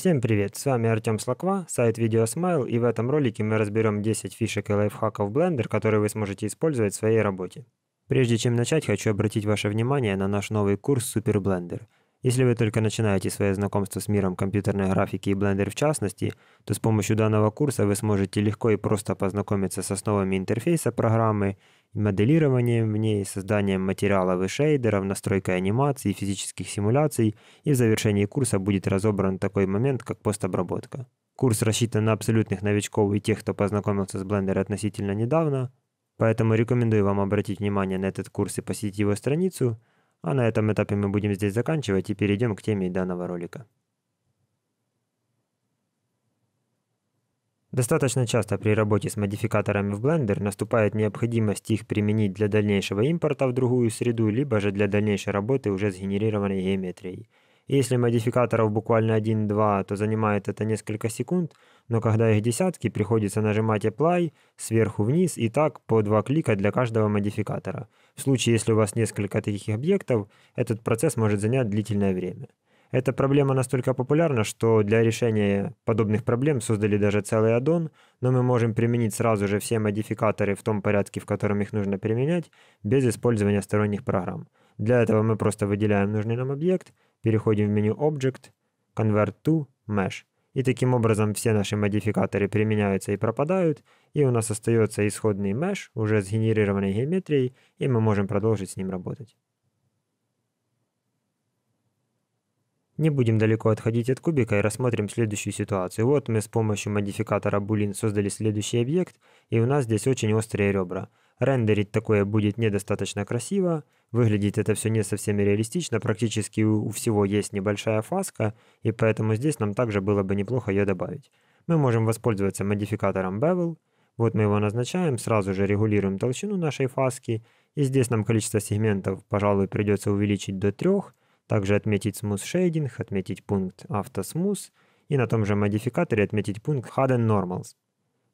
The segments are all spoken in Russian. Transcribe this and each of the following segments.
Всем привет, с вами Артем Слаква, сайт VideoSmile, и в этом ролике мы разберем 10 фишек и лайфхаков Blender, которые вы сможете использовать в своей работе. Прежде чем начать, хочу обратить ваше внимание на наш новый курс Super Blender – если вы только начинаете свое знакомство с миром компьютерной графики и Blender в частности, то с помощью данного курса вы сможете легко и просто познакомиться с основами интерфейса программы, моделированием в ней, созданием материалов и шейдеров, настройкой анимации, физических симуляций, и в завершении курса будет разобран такой момент, как постобработка. Курс рассчитан на абсолютных новичков и тех, кто познакомился с Blender относительно недавно, поэтому рекомендую вам обратить внимание на этот курс и посетить его страницу – а на этом этапе мы будем здесь заканчивать и перейдем к теме данного ролика. Достаточно часто при работе с модификаторами в Blender наступает необходимость их применить для дальнейшего импорта в другую среду, либо же для дальнейшей работы уже с генерированной геометрией – если модификаторов буквально 1-2, то занимает это несколько секунд, но когда их десятки, приходится нажимать Apply сверху вниз и так по два клика для каждого модификатора. В случае, если у вас несколько таких объектов, этот процесс может занять длительное время. Эта проблема настолько популярна, что для решения подобных проблем создали даже целый аддон, но мы можем применить сразу же все модификаторы в том порядке, в котором их нужно применять, без использования сторонних программ. Для этого мы просто выделяем нужный нам объект – переходим в меню Object, Convert to, Mesh. И таким образом все наши модификаторы применяются и пропадают, и у нас остается исходный меш уже с генерированной геометрией, и мы можем продолжить с ним работать. Не будем далеко отходить от кубика и рассмотрим следующую ситуацию. Вот мы с помощью модификатора Boolean создали следующий объект, и у нас здесь очень острые ребра. Рендерить такое будет недостаточно красиво, выглядит это все не совсем реалистично, практически у всего есть небольшая фаска, и поэтому здесь нам также было бы неплохо ее добавить. Мы можем воспользоваться модификатором Bevel, вот мы его назначаем, сразу же регулируем толщину нашей фаски, и здесь нам количество сегментов, пожалуй, придется увеличить до трех также отметить smooth shading, отметить пункт AutoSmooth и на том же модификаторе отметить пункт Hidden Normals.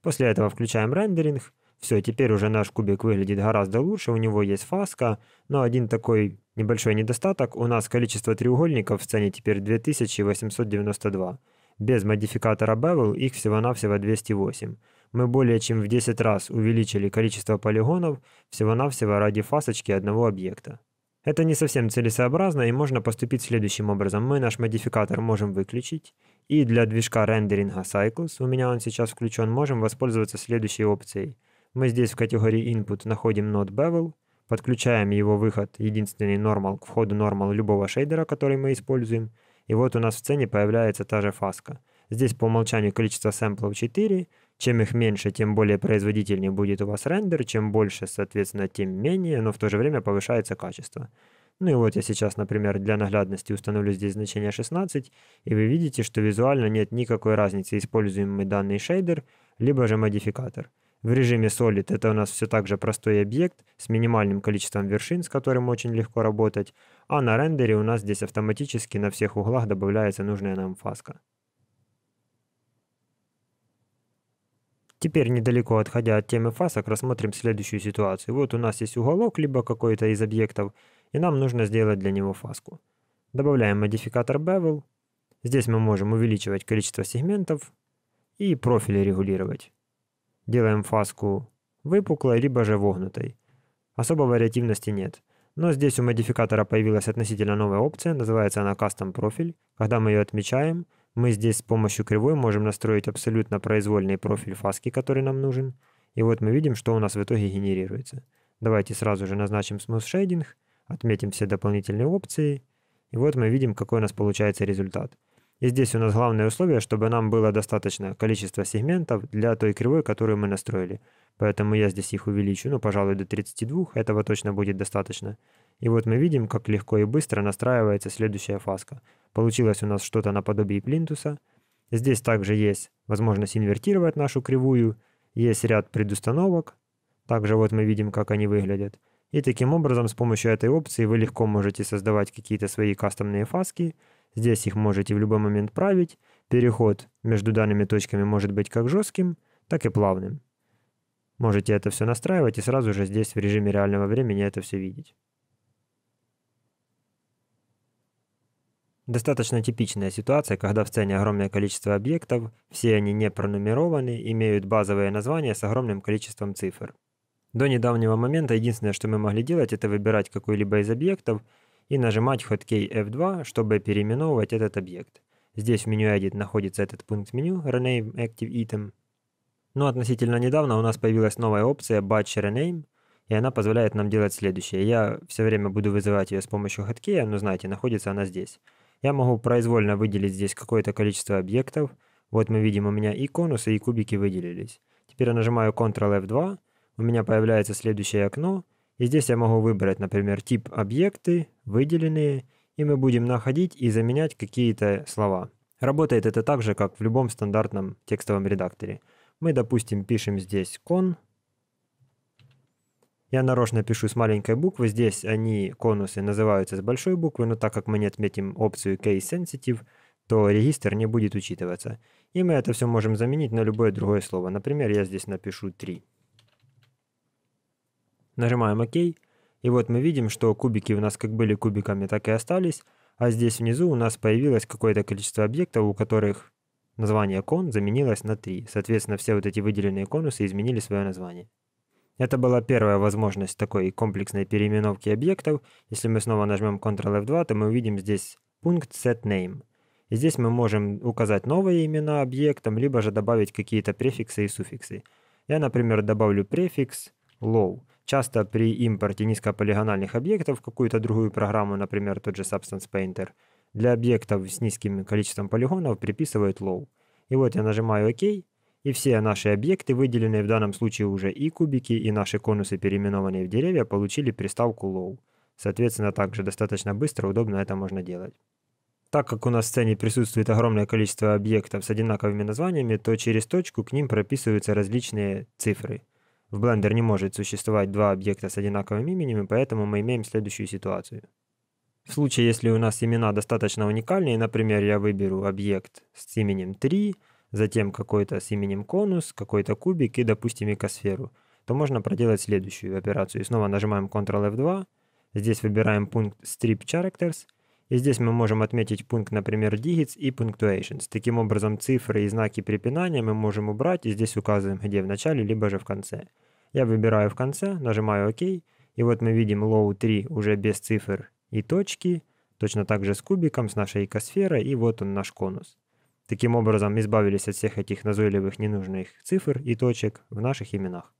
После этого включаем рендеринг. Все, теперь уже наш кубик выглядит гораздо лучше, у него есть фаска, но один такой небольшой недостаток, у нас количество треугольников в сцене теперь 2892. Без модификатора Bevel их всего-навсего 208. Мы более чем в 10 раз увеличили количество полигонов всего-навсего ради фасочки одного объекта. Это не совсем целесообразно, и можно поступить следующим образом. Мы наш модификатор можем выключить, и для движка рендеринга Cycles, у меня он сейчас включен, можем воспользоваться следующей опцией. Мы здесь в категории Input находим Node Bevel, подключаем его выход, единственный Normal, к входу Normal любого шейдера, который мы используем, и вот у нас в сцене появляется та же фаска. Здесь по умолчанию количество сэмплов 4, чем их меньше, тем более производительнее будет у вас рендер, чем больше, соответственно, тем менее, но в то же время повышается качество. Ну и вот я сейчас, например, для наглядности установлю здесь значение 16, и вы видите, что визуально нет никакой разницы, используем мы данный шейдер, либо же модификатор. В режиме Solid это у нас все так же простой объект с минимальным количеством вершин, с которым очень легко работать, а на рендере у нас здесь автоматически на всех углах добавляется нужная нам фаска. теперь, недалеко отходя от темы фасок, рассмотрим следующую ситуацию. Вот у нас есть уголок, либо какой-то из объектов, и нам нужно сделать для него фаску. Добавляем модификатор Bevel. Здесь мы можем увеличивать количество сегментов и профили регулировать. Делаем фаску выпуклой, либо же вогнутой. Особой вариативности нет. Но здесь у модификатора появилась относительно новая опция, называется она Custom Profile. Когда мы ее отмечаем, мы здесь с помощью кривой можем настроить абсолютно произвольный профиль фаски, который нам нужен. И вот мы видим, что у нас в итоге генерируется. Давайте сразу же назначим Smooth Shading, отметим все дополнительные опции. И вот мы видим, какой у нас получается результат. И здесь у нас главное условие, чтобы нам было достаточно количество сегментов для той кривой, которую мы настроили. Поэтому я здесь их увеличу, ну, пожалуй, до 32, этого точно будет достаточно. И вот мы видим, как легко и быстро настраивается следующая фаска. Получилось у нас что-то наподобие плинтуса. Здесь также есть возможность инвертировать нашу кривую, есть ряд предустановок. Также вот мы видим, как они выглядят. И таким образом, с помощью этой опции вы легко можете создавать какие-то свои кастомные фаски. Здесь их можете в любой момент править. Переход между данными точками может быть как жестким, так и плавным. Можете это все настраивать и сразу же здесь в режиме реального времени это все видеть. Достаточно типичная ситуация, когда в сцене огромное количество объектов, все они не пронумерованы, имеют базовые названия с огромным количеством цифр. До недавнего момента единственное, что мы могли делать, это выбирать какой-либо из объектов и нажимать hotkey F2, чтобы переименовывать этот объект. Здесь в меню Edit находится этот пункт меню Rename Active Item. Но относительно недавно у нас появилась новая опция Batch Rename, и она позволяет нам делать следующее. Я все время буду вызывать ее с помощью hotkey, но знаете, находится она здесь – я могу произвольно выделить здесь какое-то количество объектов. Вот мы видим, у меня и конусы, и кубики выделились. Теперь я нажимаю Ctrl F2, у меня появляется следующее окно, и здесь я могу выбрать, например, тип объекты, выделенные, и мы будем находить и заменять какие-то слова. Работает это так же, как в любом стандартном текстовом редакторе. Мы, допустим, пишем здесь кон, я нарочно пишу с маленькой буквы, здесь они, конусы, называются с большой буквы, но так как мы не отметим опцию Case Sensitive, то регистр не будет учитываться. И мы это все можем заменить на любое другое слово. Например, я здесь напишу 3. Нажимаем ОК. И вот мы видим, что кубики у нас как были кубиками, так и остались. А здесь внизу у нас появилось какое-то количество объектов, у которых название кон заменилось на 3. Соответственно, все вот эти выделенные конусы изменили свое название. Это была первая возможность такой комплексной переименовки объектов. Если мы снова нажмем Ctrl-F2, то мы увидим здесь пункт set name. И здесь мы можем указать новые имена объектам, либо же добавить какие-то префиксы и суффиксы. Я, например, добавлю префикс low. Часто при импорте низкополигональных объектов в какую-то другую программу, например, тот же Substance Painter, для объектов с низким количеством полигонов приписывают low. И вот я нажимаю ОК, и все наши объекты, выделенные в данном случае уже и кубики, и наши конусы, переименованные в деревья, получили приставку low. Соответственно, также достаточно быстро и удобно это можно делать. Так как у нас в сцене присутствует огромное количество объектов с одинаковыми названиями, то через точку к ним прописываются различные цифры. В Blender не может существовать два объекта с одинаковыми именем, поэтому мы имеем следующую ситуацию. В случае, если у нас имена достаточно уникальные, например, я выберу объект с именем 3, затем какой-то с именем конус, какой-то кубик и, допустим, икосферу, то можно проделать следующую операцию. И снова нажимаем Ctrl F2, здесь выбираем пункт Strip Characters, и здесь мы можем отметить пункт, например, digits и punctuations. Таким образом, цифры и знаки препинания мы можем убрать, и здесь указываем, где в начале, либо же в конце. Я выбираю в конце, нажимаю ОК, и вот мы видим low 3 уже без цифр и точки, точно так же с кубиком, с нашей икосферой, и вот он наш конус. Таким образом, избавились от всех этих назойливых ненужных цифр и точек в наших именах.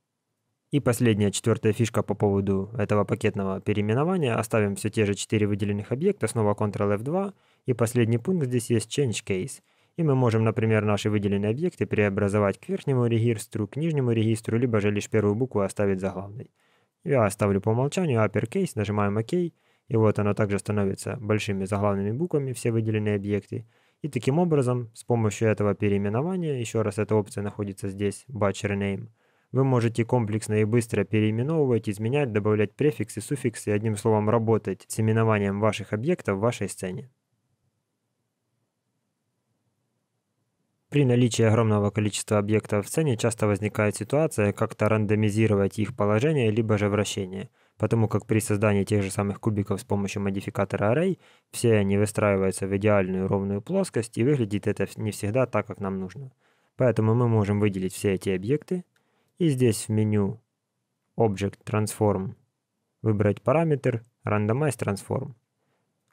И последняя, четвертая фишка по поводу этого пакетного переименования. Оставим все те же четыре выделенных объекта, снова Ctrl F2. И последний пункт здесь есть Change Case. И мы можем, например, наши выделенные объекты преобразовать к верхнему регистру, к нижнему регистру, либо же лишь первую букву оставить заглавной. Я оставлю по умолчанию Uppercase, нажимаем ОК, и вот оно также становится большими заглавными буквами, все выделенные объекты. И таким образом, с помощью этого переименования, еще раз эта опция находится здесь, batch rename, вы можете комплексно и быстро переименовывать, изменять, добавлять префиксы, суффиксы, одним словом работать с именованием ваших объектов в вашей сцене. При наличии огромного количества объектов в сцене часто возникает ситуация как-то рандомизировать их положение либо же вращение – потому как при создании тех же самых кубиков с помощью модификатора Array все они выстраиваются в идеальную ровную плоскость и выглядит это не всегда так, как нам нужно. Поэтому мы можем выделить все эти объекты и здесь в меню Object Transform выбрать параметр Randomize Transform.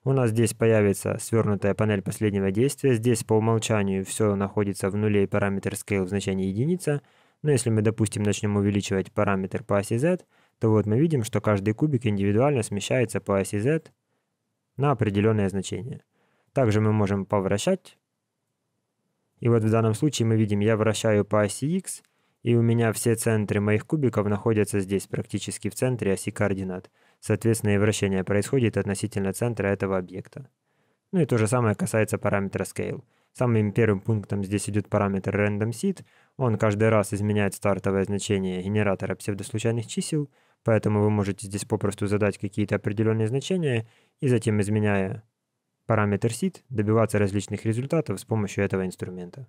У нас здесь появится свернутая панель последнего действия. Здесь по умолчанию все находится в нуле и параметр scale в значении единица. Но если мы, допустим, начнем увеличивать параметр по оси z, то вот мы видим, что каждый кубик индивидуально смещается по оси z на определенное значение. Также мы можем повращать. И вот в данном случае мы видим, я вращаю по оси x, и у меня все центры моих кубиков находятся здесь, практически в центре оси координат. Соответственно, и вращение происходит относительно центра этого объекта. Ну и то же самое касается параметра scale. Самым первым пунктом здесь идет параметр random seed, он каждый раз изменяет стартовое значение генератора псевдослучайных чисел, поэтому вы можете здесь попросту задать какие-то определенные значения и затем, изменяя параметр seed, добиваться различных результатов с помощью этого инструмента.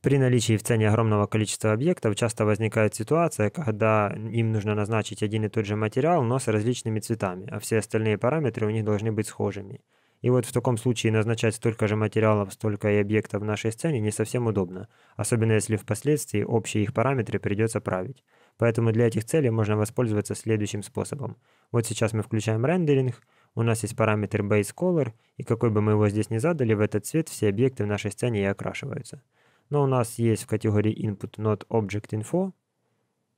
При наличии в цене огромного количества объектов часто возникает ситуация, когда им нужно назначить один и тот же материал, но с различными цветами, а все остальные параметры у них должны быть схожими – и вот в таком случае назначать столько же материалов, столько и объектов в нашей сцене не совсем удобно, особенно если впоследствии общие их параметры придется править. Поэтому для этих целей можно воспользоваться следующим способом. Вот сейчас мы включаем рендеринг, у нас есть параметр base color, и какой бы мы его здесь ни задали, в этот цвет все объекты в нашей сцене и окрашиваются. Но у нас есть в категории input not object info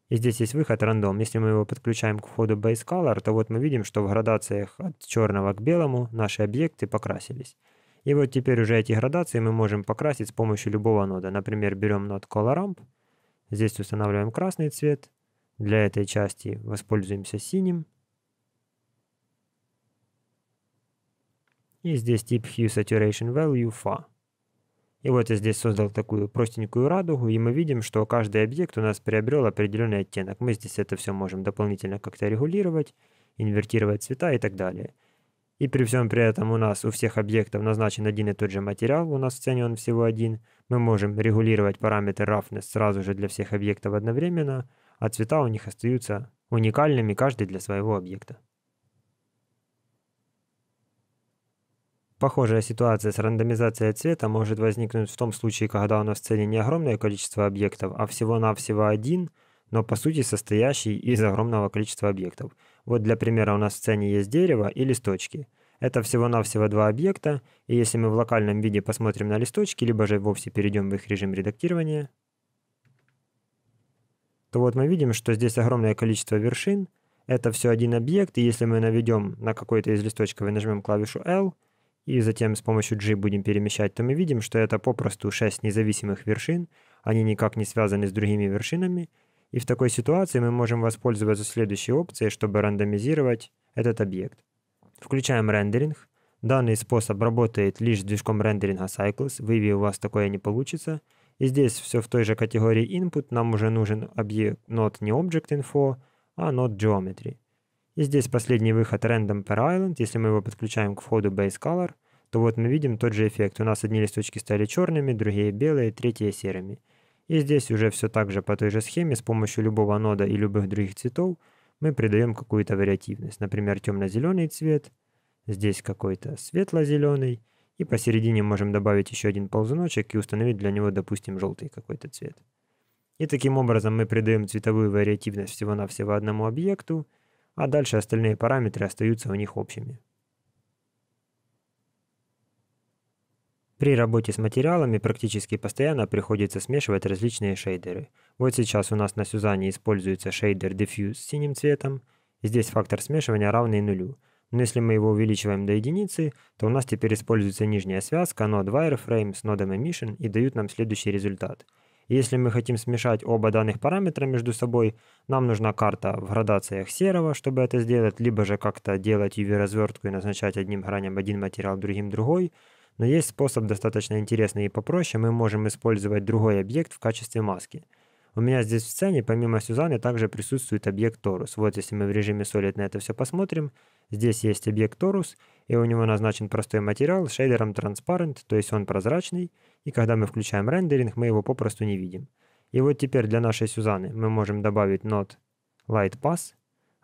и здесь есть выход рандом. Если мы его подключаем к входу Base Color, то вот мы видим, что в градациях от черного к белому наши объекты покрасились. И вот теперь уже эти градации мы можем покрасить с помощью любого нода. Например, берем нод Color Ramp, здесь устанавливаем красный цвет, для этой части воспользуемся синим. И здесь тип Hue Saturation Value FA. И вот я здесь создал такую простенькую радугу, и мы видим, что каждый объект у нас приобрел определенный оттенок. Мы здесь это все можем дополнительно как-то регулировать, инвертировать цвета и так далее. И при всем при этом у нас у всех объектов назначен один и тот же материал, у нас в цене он всего один. Мы можем регулировать параметры roughness сразу же для всех объектов одновременно, а цвета у них остаются уникальными, каждый для своего объекта. Похожая ситуация с рандомизацией цвета может возникнуть в том случае, когда у нас в цели не огромное количество объектов, а всего-навсего один, но по сути состоящий из огромного количества объектов. Вот для примера у нас в сцене есть дерево и листочки. Это всего-навсего два объекта, и если мы в локальном виде посмотрим на листочки, либо же вовсе перейдем в их режим редактирования, то вот мы видим, что здесь огромное количество вершин, это все один объект, и если мы наведем на какой-то из листочков и нажмем клавишу L – и затем с помощью G будем перемещать, то мы видим, что это попросту 6 независимых вершин, они никак не связаны с другими вершинами, и в такой ситуации мы можем воспользоваться следующей опцией, чтобы рандомизировать этот объект. Включаем рендеринг. Данный способ работает лишь с движком рендеринга Cycles, Vivi у вас такое не получится. И здесь все в той же категории Input, нам уже нужен объект not не Object Info, а not Geometry. И здесь последний выход Random Per Island. Если мы его подключаем к входу Base Color, то вот мы видим тот же эффект. У нас одни листочки стали черными, другие белые, третьи серыми. И здесь уже все так же по той же схеме, с помощью любого нода и любых других цветов, мы придаем какую-то вариативность. Например, темно-зеленый цвет, здесь какой-то светло-зеленый, и посередине можем добавить еще один ползуночек и установить для него, допустим, желтый какой-то цвет. И таким образом мы придаем цветовую вариативность всего-навсего одному объекту, а дальше остальные параметры остаются у них общими. При работе с материалами практически постоянно приходится смешивать различные шейдеры. Вот сейчас у нас на сюзане используется шейдер Diffuse с синим цветом. и Здесь фактор смешивания равный нулю. Но если мы его увеличиваем до единицы, то у нас теперь используется нижняя связка Node Wireframe с нодом Emission и дают нам следующий результат – если мы хотим смешать оба данных параметра между собой, нам нужна карта в градациях серого, чтобы это сделать, либо же как-то делать UV-развертку и назначать одним граням один материал, другим другой. Но есть способ достаточно интересный и попроще, мы можем использовать другой объект в качестве маски. У меня здесь в сцене, помимо Сюзанны, также присутствует объект Торус. Вот если мы в режиме Solid на это все посмотрим, здесь есть объект Торус, и у него назначен простой материал с шейдером Transparent, то есть он прозрачный, и когда мы включаем рендеринг, мы его попросту не видим. И вот теперь для нашей Сюзанны мы можем добавить нод Light Pass,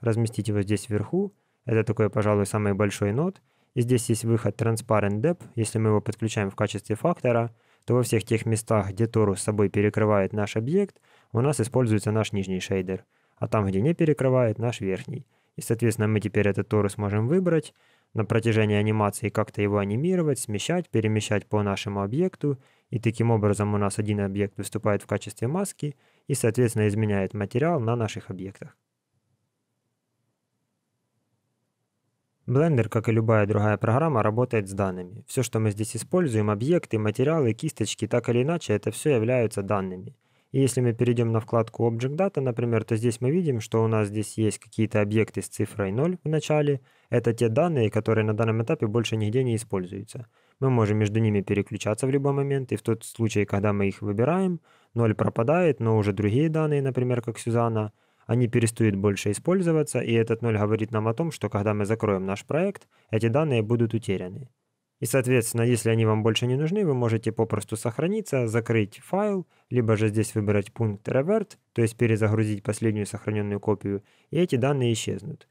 разместить его здесь вверху, это такой, пожалуй, самый большой нод, и здесь есть выход Transparent Depth, если мы его подключаем в качестве фактора, то во всех тех местах, где Торус с собой перекрывает наш объект, у нас используется наш нижний шейдер, а там, где не перекрывает, наш верхний. И, соответственно, мы теперь этот Торус можем выбрать, на протяжении анимации как-то его анимировать, смещать, перемещать по нашему объекту, и таким образом у нас один объект выступает в качестве маски и, соответственно, изменяет материал на наших объектах. Blender, как и любая другая программа, работает с данными. Все, что мы здесь используем, объекты, материалы, кисточки, так или иначе, это все являются данными – и если мы перейдем на вкладку Object Data, например, то здесь мы видим, что у нас здесь есть какие-то объекты с цифрой 0 в начале. Это те данные, которые на данном этапе больше нигде не используются. Мы можем между ними переключаться в любой момент, и в тот случай, когда мы их выбираем, 0 пропадает, но уже другие данные, например, как Сюзанна, они перестают больше использоваться, и этот 0 говорит нам о том, что когда мы закроем наш проект, эти данные будут утеряны. И, соответственно, если они вам больше не нужны, вы можете попросту сохраниться, закрыть файл, либо же здесь выбрать пункт «Revert», то есть перезагрузить последнюю сохраненную копию, и эти данные исчезнут.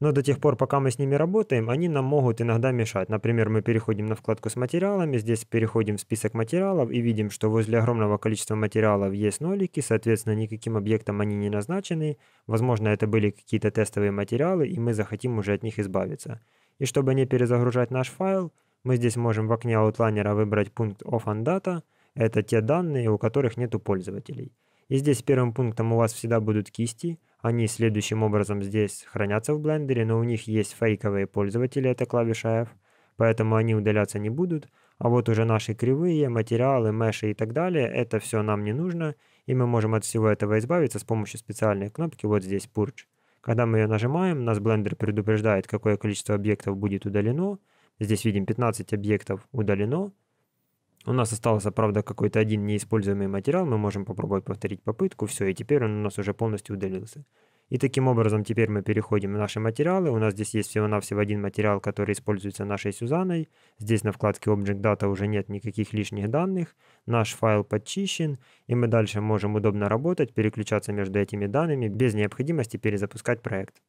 Но до тех пор, пока мы с ними работаем, они нам могут иногда мешать. Например, мы переходим на вкладку с материалами, здесь переходим в список материалов и видим, что возле огромного количества материалов есть нолики, соответственно, никаким объектом они не назначены. Возможно, это были какие-то тестовые материалы, и мы захотим уже от них избавиться. И чтобы не перезагружать наш файл, мы здесь можем в окне Outliner выбрать пункт Off and Data. Это те данные, у которых нету пользователей. И здесь первым пунктом у вас всегда будут кисти. Они следующим образом здесь хранятся в блендере, но у них есть фейковые пользователи, это клавиша F. Поэтому они удаляться не будут. А вот уже наши кривые, материалы, меши и так далее, это все нам не нужно. И мы можем от всего этого избавиться с помощью специальной кнопки вот здесь Purge. Когда мы ее нажимаем, нас Blender предупреждает, какое количество объектов будет удалено, Здесь видим 15 объектов удалено. У нас остался, правда, какой-то один неиспользуемый материал. Мы можем попробовать повторить попытку. Все, и теперь он у нас уже полностью удалился. И таким образом теперь мы переходим в наши материалы. У нас здесь есть всего-навсего один материал, который используется нашей Сюзанной. Здесь на вкладке Object Data уже нет никаких лишних данных. Наш файл подчищен, и мы дальше можем удобно работать, переключаться между этими данными без необходимости перезапускать проект.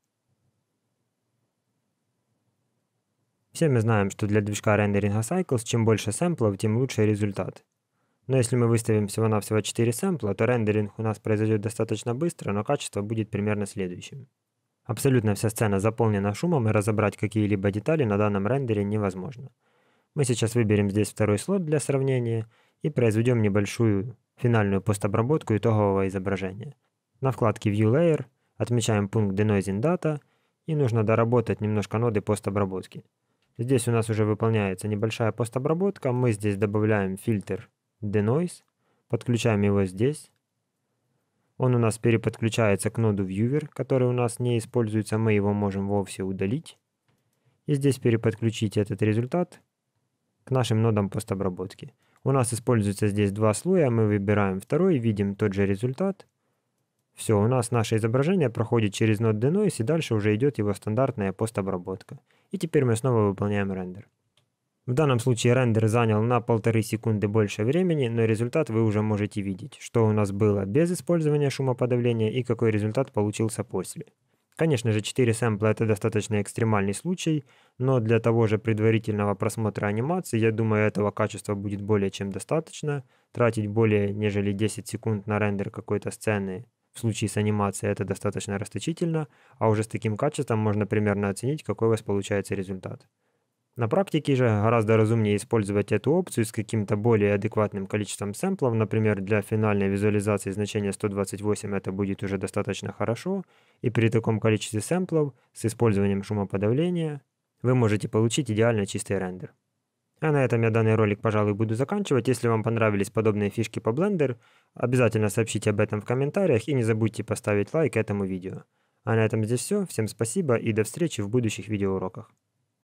Все мы знаем, что для движка рендеринга Cycles чем больше сэмплов, тем лучше результат. Но если мы выставим всего-навсего 4 сэмпла, то рендеринг у нас произойдет достаточно быстро, но качество будет примерно следующим. Абсолютно вся сцена заполнена шумом и разобрать какие-либо детали на данном рендере невозможно. Мы сейчас выберем здесь второй слот для сравнения и произведем небольшую финальную постобработку итогового изображения. На вкладке View Layer отмечаем пункт Denoising Data и нужно доработать немножко ноды постобработки. Здесь у нас уже выполняется небольшая постобработка. Мы здесь добавляем фильтр Denoise, подключаем его здесь. Он у нас переподключается к ноду Viewer, который у нас не используется, мы его можем вовсе удалить. И здесь переподключить этот результат к нашим нодам постобработки. У нас используется здесь два слоя, мы выбираем второй, видим тот же результат. Все, у нас наше изображение проходит через нод Denoise и дальше уже идет его стандартная постобработка и теперь мы снова выполняем рендер. В данном случае рендер занял на полторы секунды больше времени, но результат вы уже можете видеть, что у нас было без использования шумоподавления и какой результат получился после. Конечно же, 4 сэмпла это достаточно экстремальный случай, но для того же предварительного просмотра анимации, я думаю, этого качества будет более чем достаточно. Тратить более нежели 10 секунд на рендер какой-то сцены в случае с анимацией это достаточно расточительно, а уже с таким качеством можно примерно оценить, какой у вас получается результат. На практике же гораздо разумнее использовать эту опцию с каким-то более адекватным количеством сэмплов, например, для финальной визуализации значения 128 это будет уже достаточно хорошо, и при таком количестве сэмплов с использованием шумоподавления вы можете получить идеально чистый рендер. А на этом я данный ролик, пожалуй, буду заканчивать. Если вам понравились подобные фишки по Blender, обязательно сообщите об этом в комментариях и не забудьте поставить лайк этому видео. А на этом здесь все. Всем спасибо и до встречи в будущих видеоуроках.